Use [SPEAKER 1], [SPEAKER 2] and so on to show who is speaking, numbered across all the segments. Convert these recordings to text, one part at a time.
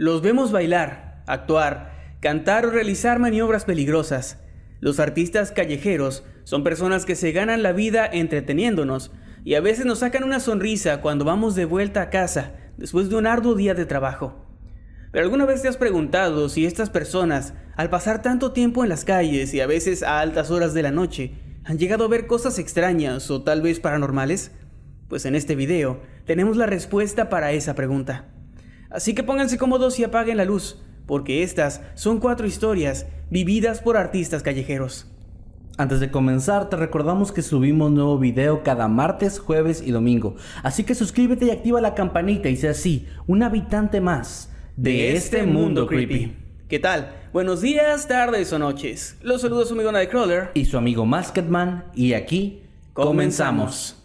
[SPEAKER 1] Los vemos bailar, actuar, cantar o realizar maniobras peligrosas. Los artistas callejeros son personas que se ganan la vida entreteniéndonos y a veces nos sacan una sonrisa cuando vamos de vuelta a casa después de un arduo día de trabajo. Pero alguna vez te has preguntado si estas personas, al pasar tanto tiempo en las calles y a veces a altas horas de la noche, han llegado a ver cosas extrañas o tal vez paranormales? Pues en este video tenemos la respuesta para esa pregunta. Así que pónganse cómodos y apaguen la luz, porque estas son cuatro historias vividas por artistas callejeros.
[SPEAKER 2] Antes de comenzar, te recordamos que subimos nuevo video cada martes, jueves y domingo. Así que suscríbete y activa la campanita y sea así, un habitante más
[SPEAKER 1] de este, este mundo creepy. ¿Qué tal? Buenos días, tardes o noches. Los saluda su amigo Nightcrawler y
[SPEAKER 2] su amigo Masketman y aquí
[SPEAKER 1] comenzamos.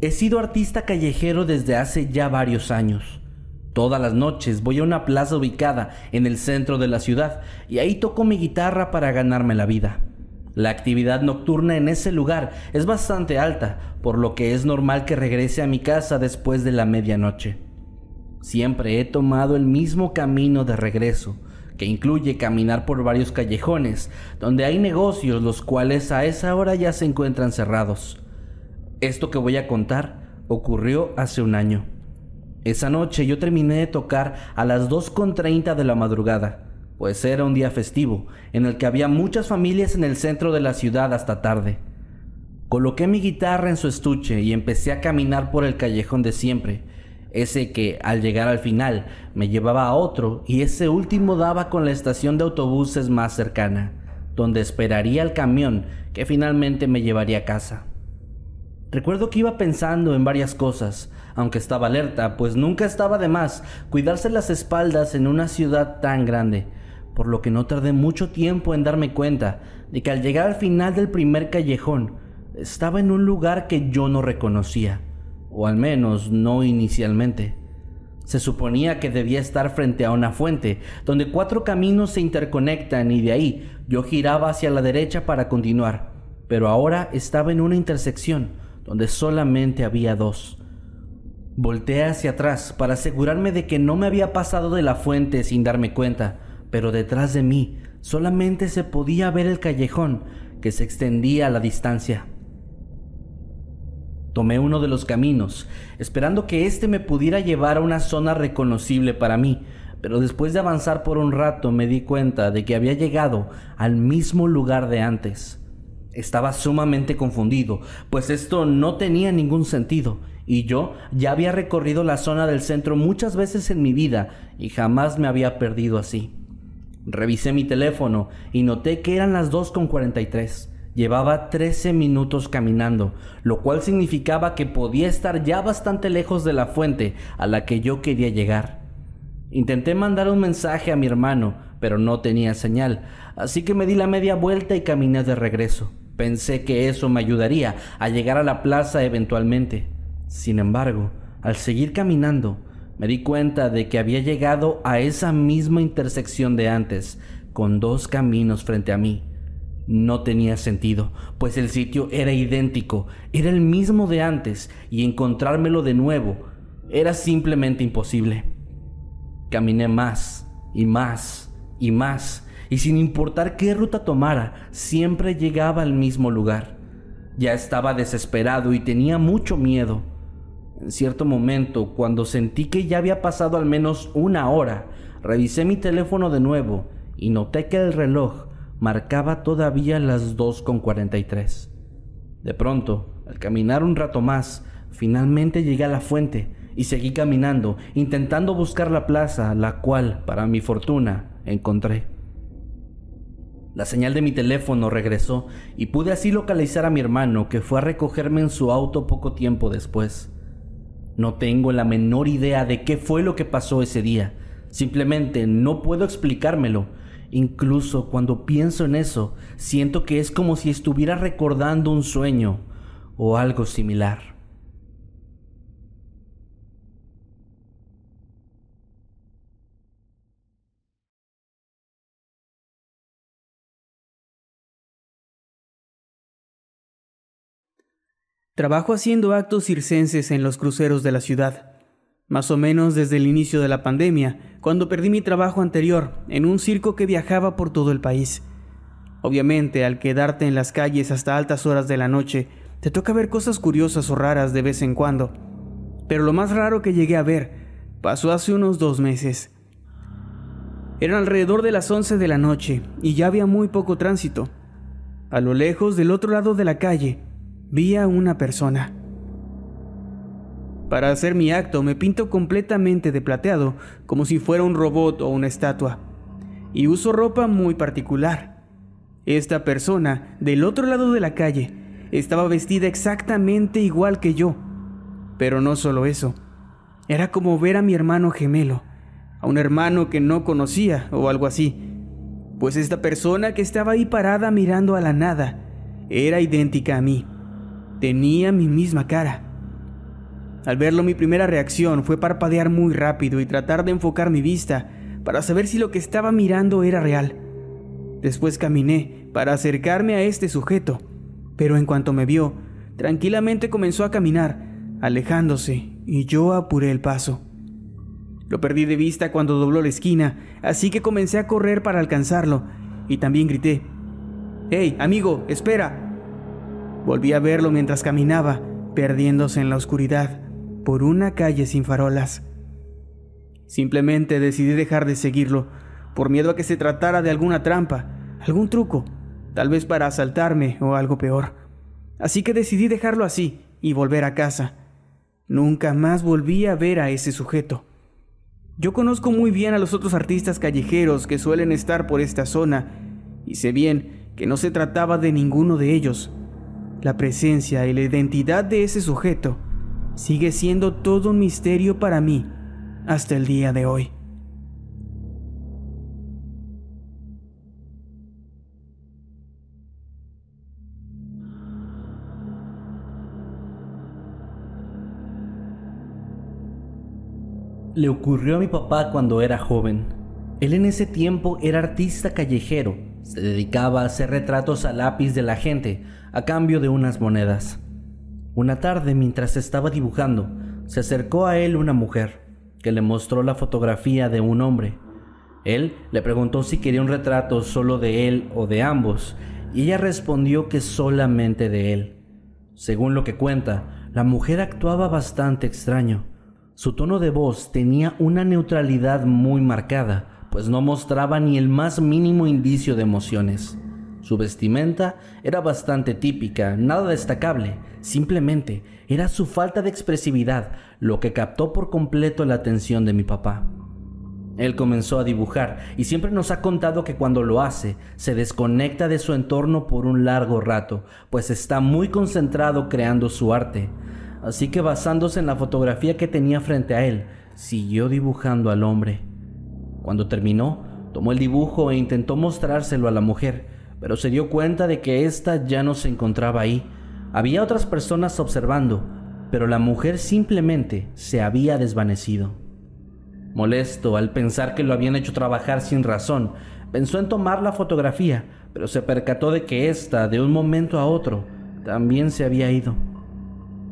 [SPEAKER 2] He sido artista callejero desde hace ya varios años. Todas las noches voy a una plaza ubicada en el centro de la ciudad y ahí toco mi guitarra para ganarme la vida. La actividad nocturna en ese lugar es bastante alta, por lo que es normal que regrese a mi casa después de la medianoche. Siempre he tomado el mismo camino de regreso, que incluye caminar por varios callejones, donde hay negocios los cuales a esa hora ya se encuentran cerrados. Esto que voy a contar ocurrió hace un año. Esa noche yo terminé de tocar a las 2.30 de la madrugada, pues era un día festivo, en el que había muchas familias en el centro de la ciudad hasta tarde. Coloqué mi guitarra en su estuche y empecé a caminar por el callejón de siempre, ese que al llegar al final me llevaba a otro y ese último daba con la estación de autobuses más cercana, donde esperaría el camión que finalmente me llevaría a casa. Recuerdo que iba pensando en varias cosas, aunque estaba alerta, pues nunca estaba de más cuidarse las espaldas en una ciudad tan grande, por lo que no tardé mucho tiempo en darme cuenta de que al llegar al final del primer callejón, estaba en un lugar que yo no reconocía, o al menos no inicialmente. Se suponía que debía estar frente a una fuente, donde cuatro caminos se interconectan y de ahí yo giraba hacia la derecha para continuar, pero ahora estaba en una intersección, donde solamente había dos. Volteé hacia atrás para asegurarme de que no me había pasado de la fuente sin darme cuenta, pero detrás de mí solamente se podía ver el callejón que se extendía a la distancia. Tomé uno de los caminos, esperando que éste me pudiera llevar a una zona reconocible para mí, pero después de avanzar por un rato me di cuenta de que había llegado al mismo lugar de antes. Estaba sumamente confundido, pues esto no tenía ningún sentido, y yo ya había recorrido la zona del centro muchas veces en mi vida y jamás me había perdido así. Revisé mi teléfono y noté que eran las 2.43. Llevaba 13 minutos caminando, lo cual significaba que podía estar ya bastante lejos de la fuente a la que yo quería llegar. Intenté mandar un mensaje a mi hermano, pero no tenía señal, así que me di la media vuelta y caminé de regreso. Pensé que eso me ayudaría a llegar a la plaza eventualmente. Sin embargo, al seguir caminando, me di cuenta de que había llegado a esa misma intersección de antes, con dos caminos frente a mí. No tenía sentido, pues el sitio era idéntico, era el mismo de antes, y encontrármelo de nuevo era simplemente imposible. Caminé más y más y más y sin importar qué ruta tomara, siempre llegaba al mismo lugar. Ya estaba desesperado y tenía mucho miedo. En cierto momento, cuando sentí que ya había pasado al menos una hora, revisé mi teléfono de nuevo y noté que el reloj marcaba todavía las 2.43. De pronto, al caminar un rato más, finalmente llegué a la fuente y seguí caminando, intentando buscar la plaza, la cual, para mi fortuna, encontré. La señal de mi teléfono regresó y pude así localizar a mi hermano que fue a recogerme en su auto poco tiempo después. No tengo la menor idea de qué fue lo que pasó ese día. Simplemente no puedo explicármelo. Incluso cuando pienso en eso, siento que es como si estuviera recordando un sueño o algo similar.
[SPEAKER 1] Trabajo haciendo actos circenses en los cruceros de la ciudad, más o menos desde el inicio de la pandemia, cuando perdí mi trabajo anterior en un circo que viajaba por todo el país. Obviamente, al quedarte en las calles hasta altas horas de la noche, te toca ver cosas curiosas o raras de vez en cuando. Pero lo más raro que llegué a ver pasó hace unos dos meses. Eran alrededor de las 11 de la noche y ya había muy poco tránsito. A lo lejos, del otro lado de la calle, vi a una persona. Para hacer mi acto me pinto completamente de plateado, como si fuera un robot o una estatua, y uso ropa muy particular. Esta persona, del otro lado de la calle, estaba vestida exactamente igual que yo. Pero no solo eso, era como ver a mi hermano gemelo, a un hermano que no conocía o algo así, pues esta persona que estaba ahí parada mirando a la nada era idéntica a mí tenía mi misma cara. Al verlo mi primera reacción fue parpadear muy rápido y tratar de enfocar mi vista para saber si lo que estaba mirando era real. Después caminé para acercarme a este sujeto, pero en cuanto me vio, tranquilamente comenzó a caminar, alejándose, y yo apuré el paso. Lo perdí de vista cuando dobló la esquina, así que comencé a correr para alcanzarlo, y también grité, ¡Hey, amigo, espera! Volví a verlo mientras caminaba, perdiéndose en la oscuridad, por una calle sin farolas. Simplemente decidí dejar de seguirlo, por miedo a que se tratara de alguna trampa, algún truco, tal vez para asaltarme o algo peor. Así que decidí dejarlo así y volver a casa. Nunca más volví a ver a ese sujeto. Yo conozco muy bien a los otros artistas callejeros que suelen estar por esta zona, y sé bien que no se trataba de ninguno de ellos. La presencia y la identidad de ese sujeto sigue siendo todo un misterio para mí hasta el día de hoy.
[SPEAKER 2] Le ocurrió a mi papá cuando era joven. Él en ese tiempo era artista callejero se dedicaba a hacer retratos a lápiz de la gente a cambio de unas monedas. Una tarde, mientras estaba dibujando, se acercó a él una mujer, que le mostró la fotografía de un hombre. Él le preguntó si quería un retrato solo de él o de ambos, y ella respondió que solamente de él. Según lo que cuenta, la mujer actuaba bastante extraño. Su tono de voz tenía una neutralidad muy marcada, pues no mostraba ni el más mínimo indicio de emociones. Su vestimenta era bastante típica, nada destacable, simplemente era su falta de expresividad lo que captó por completo la atención de mi papá. Él comenzó a dibujar y siempre nos ha contado que cuando lo hace se desconecta de su entorno por un largo rato, pues está muy concentrado creando su arte. Así que basándose en la fotografía que tenía frente a él, siguió dibujando al hombre. Cuando terminó, tomó el dibujo e intentó mostrárselo a la mujer, pero se dio cuenta de que ésta ya no se encontraba ahí. Había otras personas observando, pero la mujer simplemente se había desvanecido. Molesto al pensar que lo habían hecho trabajar sin razón, pensó en tomar la fotografía, pero se percató de que ésta, de un momento a otro, también se había ido.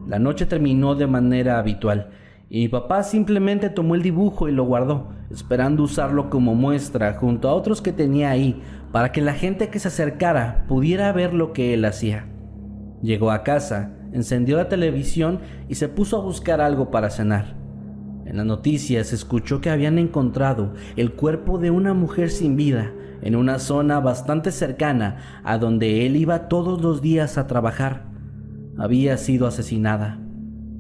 [SPEAKER 2] La noche terminó de manera habitual y papá simplemente tomó el dibujo y lo guardó, esperando usarlo como muestra junto a otros que tenía ahí para que la gente que se acercara pudiera ver lo que él hacía. Llegó a casa, encendió la televisión y se puso a buscar algo para cenar. En las noticias se escuchó que habían encontrado el cuerpo de una mujer sin vida en una zona bastante cercana a donde él iba todos los días a trabajar. Había sido asesinada.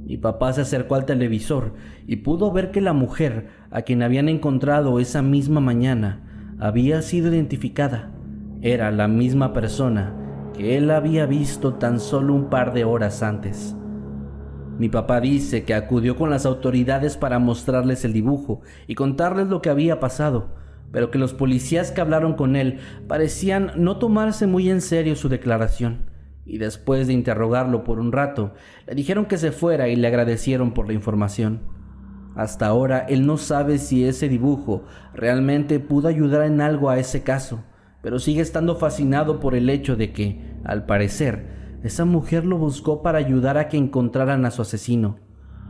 [SPEAKER 2] Mi papá se acercó al televisor y pudo ver que la mujer a quien habían encontrado esa misma mañana había sido identificada. Era la misma persona que él había visto tan solo un par de horas antes. Mi papá dice que acudió con las autoridades para mostrarles el dibujo y contarles lo que había pasado, pero que los policías que hablaron con él parecían no tomarse muy en serio su declaración y después de interrogarlo por un rato, le dijeron que se fuera y le agradecieron por la información. Hasta ahora él no sabe si ese dibujo realmente pudo ayudar en algo a ese caso, pero sigue estando fascinado por el hecho de que, al parecer, esa mujer lo buscó para ayudar a que encontraran a su asesino.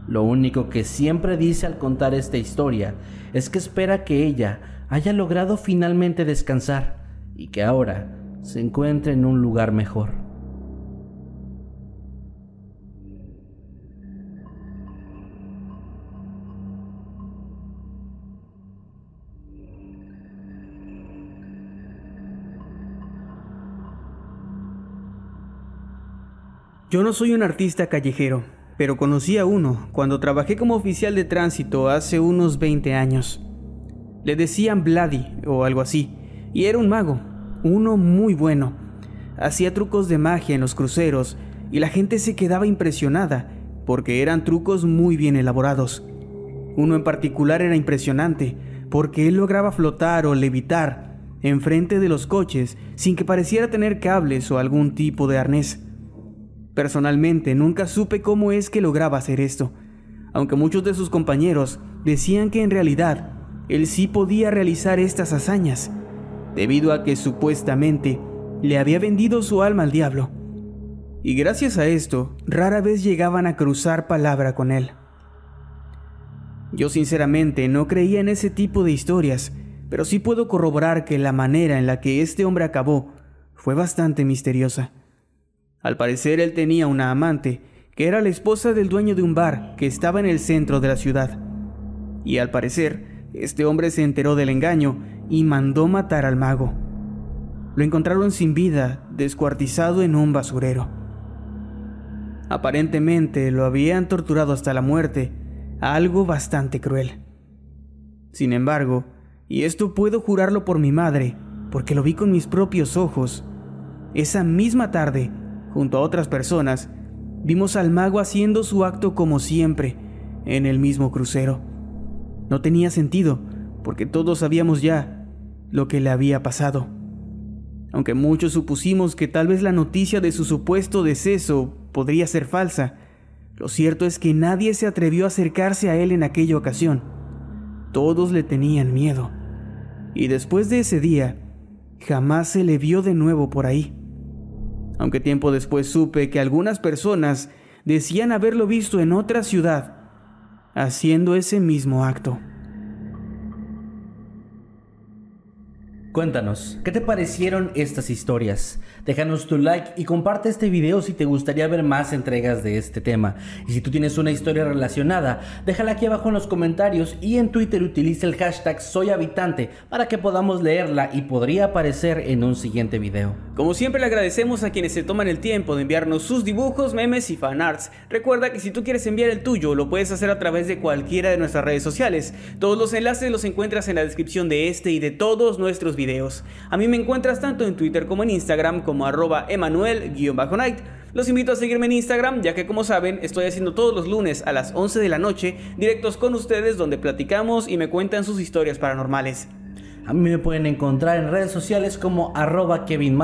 [SPEAKER 2] Lo único que siempre dice al contar esta historia es que espera que ella haya logrado finalmente descansar y que ahora se encuentre en un lugar mejor.
[SPEAKER 1] Yo no soy un artista callejero, pero conocí a uno cuando trabajé como oficial de tránsito hace unos 20 años. Le decían Vladi o algo así, y era un mago, uno muy bueno. Hacía trucos de magia en los cruceros y la gente se quedaba impresionada porque eran trucos muy bien elaborados. Uno en particular era impresionante porque él lograba flotar o levitar enfrente de los coches sin que pareciera tener cables o algún tipo de arnés. Personalmente, nunca supe cómo es que lograba hacer esto, aunque muchos de sus compañeros decían que en realidad él sí podía realizar estas hazañas, debido a que supuestamente le había vendido su alma al diablo. Y gracias a esto, rara vez llegaban a cruzar palabra con él. Yo sinceramente no creía en ese tipo de historias, pero sí puedo corroborar que la manera en la que este hombre acabó fue bastante misteriosa. Al parecer él tenía una amante, que era la esposa del dueño de un bar que estaba en el centro de la ciudad. Y al parecer, este hombre se enteró del engaño y mandó matar al mago. Lo encontraron sin vida, descuartizado en un basurero. Aparentemente lo habían torturado hasta la muerte, algo bastante cruel. Sin embargo, y esto puedo jurarlo por mi madre, porque lo vi con mis propios ojos, esa misma tarde junto a otras personas, vimos al mago haciendo su acto como siempre, en el mismo crucero. No tenía sentido, porque todos sabíamos ya lo que le había pasado. Aunque muchos supusimos que tal vez la noticia de su supuesto deceso podría ser falsa, lo cierto es que nadie se atrevió a acercarse a él en aquella ocasión. Todos le tenían miedo. Y después de ese día, jamás se le vio de nuevo por ahí aunque tiempo después supe que algunas personas decían haberlo visto en otra ciudad haciendo ese mismo acto.
[SPEAKER 2] Cuéntanos, ¿qué te parecieron estas historias? Déjanos tu like y comparte este video si te gustaría ver más entregas de este tema. Y si tú tienes una historia relacionada, déjala aquí abajo en los comentarios y en Twitter utiliza el hashtag soyhabitante para que podamos leerla y podría aparecer en un siguiente video.
[SPEAKER 1] Como siempre le agradecemos a quienes se toman el tiempo de enviarnos sus dibujos, memes y fanarts. Recuerda que si tú quieres enviar el tuyo, lo puedes hacer a través de cualquiera de nuestras redes sociales. Todos los enlaces los encuentras en la descripción de este y de todos nuestros videos. A mí me encuentras tanto en Twitter como en Instagram como arroba emanuel-night. Los invito a seguirme en Instagram, ya que como saben, estoy haciendo todos los lunes a las 11 de la noche directos con ustedes donde platicamos y me cuentan sus historias paranormales.
[SPEAKER 2] A mí me pueden encontrar en redes sociales como arroba Kevin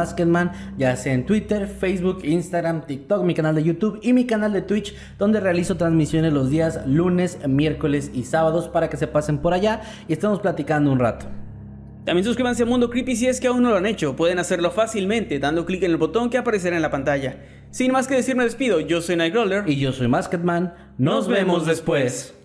[SPEAKER 2] ya sea en Twitter, Facebook, Instagram, TikTok, mi canal de YouTube y mi canal de Twitch, donde realizo transmisiones los días lunes, miércoles y sábados para que se pasen por allá y estemos platicando un rato.
[SPEAKER 1] También suscríbanse a Mundo Creepy si es que aún no lo han hecho. Pueden hacerlo fácilmente dando clic en el botón que aparecerá en la pantalla. Sin más que decir, me despido. Yo soy Nightcrawler. Y yo soy Masketman. Nos vemos después.